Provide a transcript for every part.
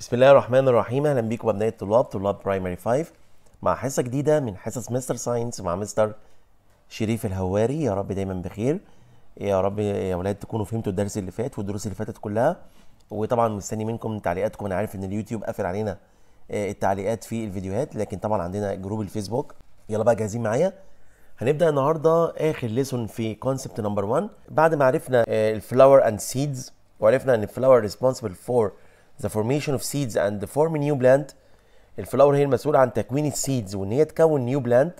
بسم الله الرحمن الرحيم اهلا بيكم ابناء الطلاب طلاب برايمري 5 مع حصه جديده من حصص مستر ساينس مع مستر شريف الهواري يا رب دايما بخير يا رب يا اولاد تكونوا فهمتوا الدرس اللي فات والدروس اللي فاتت كلها وطبعا مستني منكم تعليقاتكم انا عارف ان اليوتيوب قافل علينا آه، التعليقات في الفيديوهات لكن طبعا عندنا جروب الفيسبوك يلا بقى جاهزين معايا هنبدا النهارده اخر ليسون في كونسبت نمبر 1 بعد ما عرفنا الفلاور اند سيدز وعرفنا ان الفلاور ريسبونسبل فور the formation of seeds and form new plant الفلاور هي المسؤولة عن تكوين السيدز وان هي تكون نيو بلانت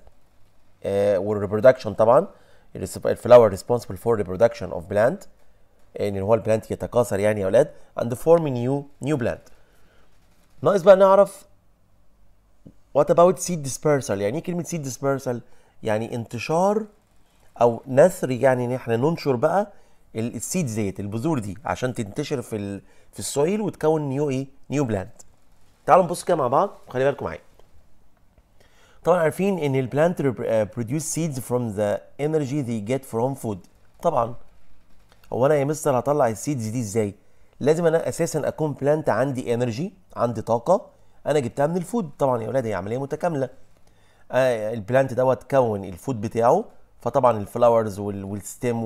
والريبرودكشن طبعا الفلاور ريسبونسبل فور ريبرودكشن اوف بلانت ان هو البلانت يتكاثر يعني يا اولاد and form new new plant ناقص بقى نعرف وات اباوت seed dispersal يعني ايه كلمه seed dispersal يعني انتشار او نثر يعني ان احنا ننشر بقى السيدز ديت البذور دي عشان تنتشر في ال... في السويل وتكون نيو ايه نيو بلانت تعالوا نبص كده مع بعض خلي بالكم معايا طبعا عارفين ان البلانت برودوس سيدز فروم ذا انرجي ذي جيت فروم فود طبعا هو انا يا مستر هطلع السيدز دي ازاي لازم انا اساسا اكون بلانت عندي انرجي عندي طاقه انا جبتها من الفود طبعا يا اولاد هي عمليه متكامله آه، البلانت دوت كون الفود بتاعه فطبعا الفلاورز والستيم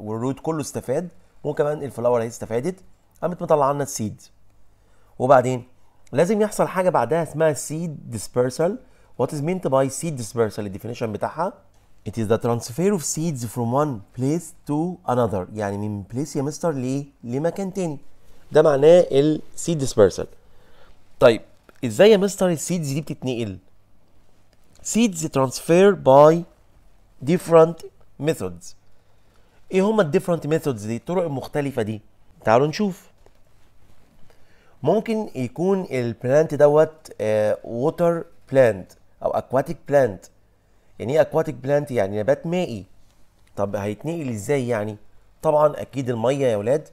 والروت كله استفاد وكمان الفلاور هي استفادت قامت مطلعه لنا السيد وبعدين لازم يحصل حاجه بعدها اسمها سيد ديسبيرسال وات از مينت باي سيد ديسبيرسال الديفينيشن بتاعها It is the transfer of seeds from one place to another يعني من place يا مستر ليه لمكان تاني ده معناه السيد ديسبيرسال طيب ازاي يا مستر السيدز دي بتتنقل seeds transfer by different methods ايه هما different ميثودز دي الطرق المختلفه دي تعالوا نشوف ممكن يكون البلانت دوت ووتر آه، بلانت او اكواتيك بلانت يعني ايه اكواتيك بلانت يعني نبات مائي طب هيتنقل ازاي يعني طبعا اكيد الميه يا ولاد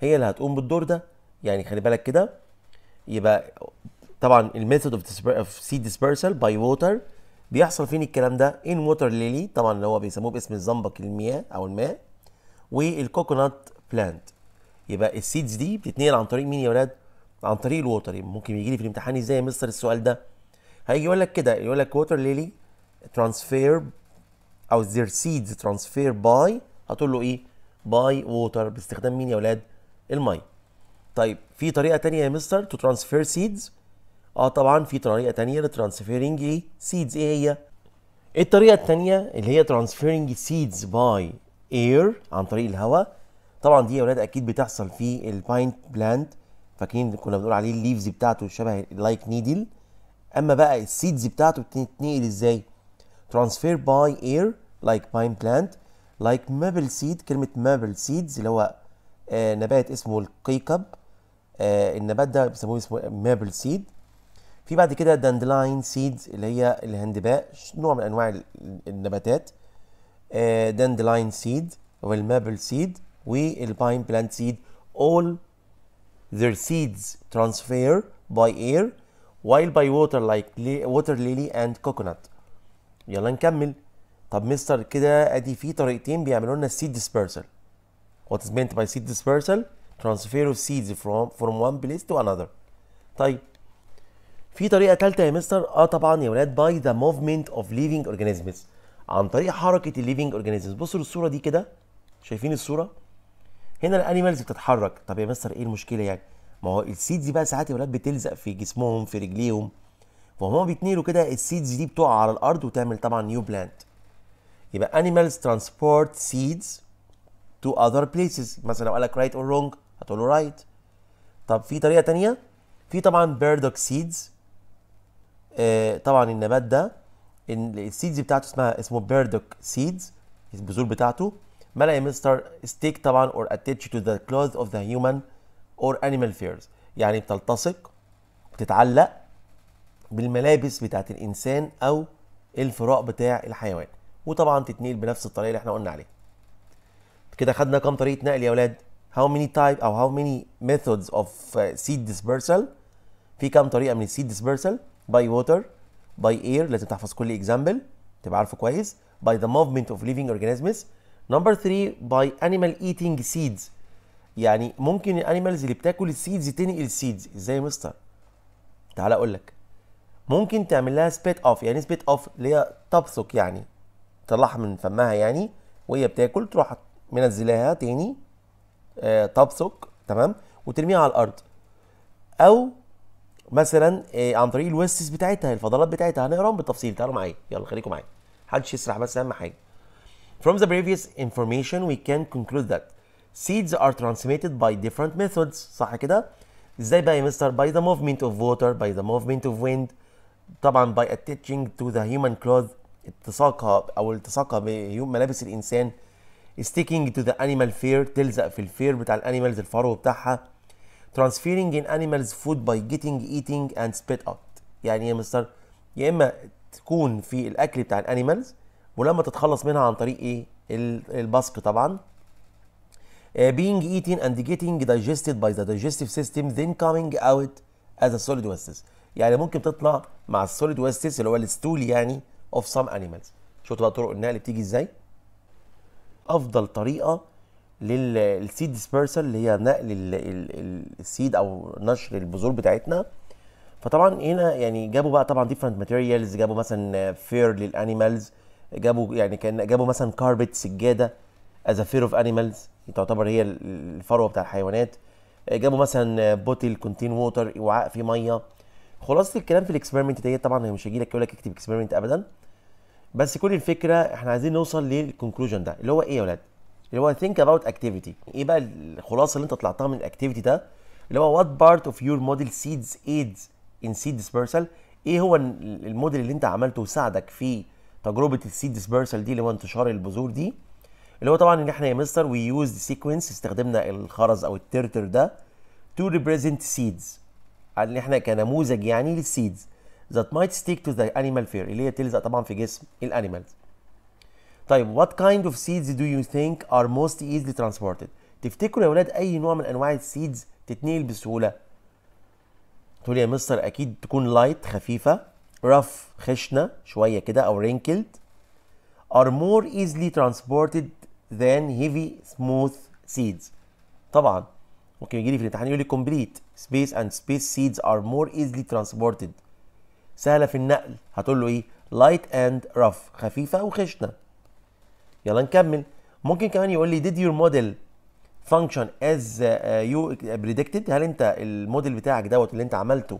هي اللي هتقوم بالدور ده يعني خلي بالك كده يبقى طبعا الميثود اوف seed dispersal by water بيحصل فين الكلام ده ان ووتر ليلي طبعا اللي هو بيسموه باسم الزنبق المياه او الماء والكوكونات بلانت يبقى السيدز دي بتتنقل عن طريق مين يا ولاد عن طريق الووتر ممكن يجي لي في الامتحان ازاي يا مستر السؤال ده هيجي يقول لك كده يقول لك ووتر ليلي ترانسفير او their seeds ترانسفير باي هتقول له ايه باي ووتر باستخدام مين يا ولاد المي طيب في طريقه تانية يا مستر تو ترانسفير سيدز اه طبعا في طريقه تانية لترانسفيرنج ايه سيدز ايه هي الطريقه التانية اللي هي ترانسفيرنج سيدز باي اير عن طريق الهواء طبعا دي يا ولاد اكيد بتحصل في الباين بلانت فاكرين كنا بنقول عليه الليفز بتاعته شبه لايك نيدل اما بقى السيدز بتاعته بتتنقل ازاي ترانسفير باي اير لايك باين بلانت لايك مابل سيد كلمه مابل سيدز اللي هو آه، نبات اسمه القيقب آه، النبات ده بيسموه اسمه مابل سيد في بعد كده داندلاين سيدز اللي هي الهندباء نوع من انواع النباتات داندلاين سيد والمابل سيد والباين بلانت سيد all their seeds transfer by air while by water like water lily and coconut يلا نكمل طب مستر كده ادي في طريقتين بيعملوا لنا السيد dispersal what is meant by seed dispersal transfer of seeds from from one place to another طيب في طريقه ثالثه يا مستر اه طبعا يا ولاد باي ذا موفمنت اوف ليفنج اورجانيزمز عن طريق حركه الليفنج اورجانيزمز بصوا للصوره دي كده شايفين الصوره هنا الانيمالز بتتحرك طب يا مستر ايه المشكله يعني ما هو السيدز دي بقى ساعات يا ولاد بتلزق في جسمهم في رجليهم وهما بيتنقلوا كده السيدز دي بتقع على الارض وتعمل طبعا نيو بلانت يبقى animals transport seeds to other places مثلا لو قالك right or wrong هتقول له right طب في طريقه تانية في طبعا paradox seeds آه، طبعا النبات ده السيدز بتاعته اسمها اسمه بيردوك سيدز البذور بتاعته ملأ مستر ستيك طبعا or attached to the clothes of the human or animal fears يعني بتلتصق بتتعلق بالملابس بتاعت الانسان او الفراء بتاع الحيوان وطبعا تتنقل بنفس الطريقه اللي احنا قلنا عليها كده خدنا كام طريقه نقل يا اولاد how many type او how many methods of آه، seed dispersal في كام طريقه من السيد dispersal باي ووتر باي اير لازم تحفظ كل اكزامبل تبقى عارفه كويس باي ذا موفمنت اوف ليفينج اورجانيزمز نمبر 3 باي انيمال ايتينج سيدز يعني ممكن الانيمالز اللي بتاكل السيدز تنقل السيدز ازاي يا مستر تعالى اقول لك ممكن تعمل لها سبيت اوف يعني سبيت اوف اللي هي تبثق يعني تطلعها من فمها يعني وهي بتاكل تروح منزلاها تاني آه تبثق تمام وترميها على الارض او مثلا آه، عن طريق الويستس بتاعتها الفضلات بتاعتها هنقراهم بالتفصيل تعالوا معايا يلا خليكم معايا محدش يسرح بس اهم حاجه From the previous information we can conclude that seeds are transmitted by different methods صح كده ازاي بقى يا مستر by the movement of water by the movement of wind طبعا by attaching to the human cloth التصاقها او التصاقها بملابس الانسان sticking to the animal fear تلزق في الفير بتاع الانيمالز الفرو بتاعها transferring in animals food by getting eating and spit out يعني يا مستر يا اما تكون في الاكل بتاع الانيمالز ولما تتخلص منها عن طريق ايه البصق طبعا uh, being eaten and getting digested by the digestive system then coming out as a solid wastes يعني ممكن تطلع مع السوليد wastes اللي هو الستول يعني of some animals شفت بقى طرق النقل بتيجي ازاي افضل طريقه للسيد ديسبيرسل اللي هي نقل السيد او نشر البذور بتاعتنا فطبعا هنا يعني جابوا بقى طبعا ديفرنت ماتيريالز جابوا مثلا فير للانيمالز جابوا يعني كان جابوا مثلا كاربت سجاده از فير اوف انيمالز تعتبر هي الفروه بتاع الحيوانات جابوا مثلا بوتل كونتين ووتر وعاء فيه ميه خلاصه الكلام في الاكسبيرمنت ديت طبعا مش هيجي لك يقول لك اكتب اكسبيرمنت ابدا بس كل الفكره احنا عايزين نوصل للكونكلوجن ده اللي هو ايه يا ولاد اللي هو think about activity ايه بقى الخلاصه اللي انت طلعتها من الاكتيفيتي ده اللي هو what part of your model seeds aids in seed dispersal ايه هو الموديل اللي انت عملته وساعدك في تجربه السيد ديسبيرسال دي اللي هو انتشار البذور دي اللي هو طبعا ان احنا يا مستر وي يوز سيكونس استخدمنا الخرز او الترتر ده تو ريبريزنت سيدز ان احنا كنموذج يعني للسيدز that might stick to the animal fear اللي هي تلزق طبعا في جسم الانيمالز طيب what kind of seeds do you think are most easily transported تفتكروا يا ولاد اي نوع من انواع السيدز تتنقل بسهوله تقول يا مستر اكيد تكون لايت خفيفه رف خشنه شويه كده او رينكلد are more easily transported than heavy smooth seeds طبعا ممكن يجي لي في الامتحان يقول لي complete space and space seeds are more easily transported سهله في النقل هتقول له ايه light and rough خفيفه وخشنه يلا نكمل ممكن كمان يقول لي did your model function as uh, you predicted هل انت الموديل بتاعك دوت اللي انت عملته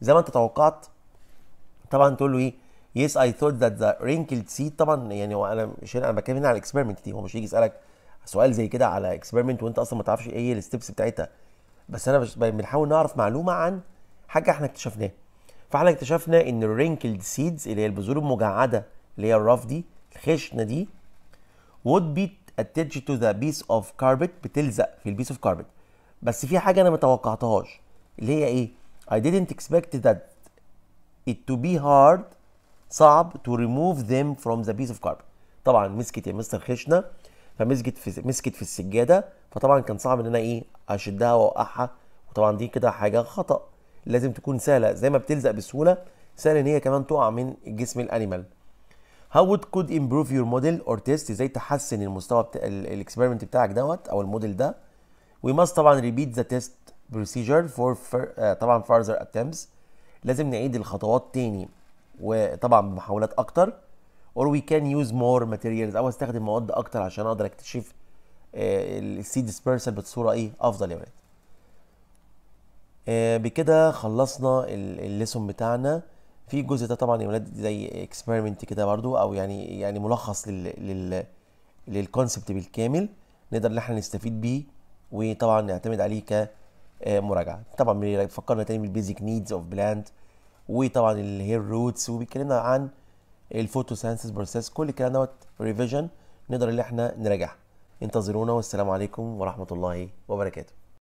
زي ما انت توقعت طبعا تقول له ايه yes I thought that the wrinkled seed طبعا يعني انا مش انا بتكلم هنا على الاكسبيرمنت دي هو مش هيجي يسالك سؤال زي كده على اكسبيرمنت وانت اصلا ما تعرفش ايه الستبس بتاعتها بس انا بنحاول نعرف معلومه عن حاجه احنا اكتشفناها فاحنا اكتشفنا ان الرينكلد سيدز اللي هي البذور المجعده اللي هي الرف دي الخشنه دي would be attached to the piece of carpet بتلزق في البيس اوف carpet بس في حاجه انا ما توقعتهاش اللي هي ايه I didn't expect that it to be hard صعب to remove them from the piece of carpet طبعا مسكت يا مستر خشنه فمسكت في مسكت في السجاده فطبعا كان صعب ان انا ايه اشدها واوقعها وطبعا دي كده حاجه خطا لازم تكون سهله زي ما بتلزق بسهوله سهل ان هي كمان تقع من جسم الانيمال how would could improve your model or test ازاي تحسن المستوى بتاع الاكسبيرمنت بتاعك دوت او الموديل ده we must طبعا repeat the test procedure for fur, uh, آه، طبعا further attempts لازم نعيد الخطوات تاني وطبعا بمحاولات اكتر or we can use more materials او استخدم مواد اكتر عشان اقدر اكتشف uh, آه، السي dispersal بصوره ايه افضل يا ولاد uh, بكده خلصنا الليسون بتاعنا في الجزء ده طبعا يا ولاد زي اكسبيرمنت كده برضو او يعني يعني ملخص لل لل للكونسبت بالكامل نقدر ان احنا نستفيد بيه وطبعا نعتمد عليه كمراجعه آه، طبعا فكرنا تاني بالبيزك نيدز اوف بلاند وطبعا الهير روتس وبيتكلمنا عن الفوتوسينثيس بروسيس كل الكلام دوت ريفيجن نقدر ان احنا نراجعها انتظرونا والسلام عليكم ورحمه الله وبركاته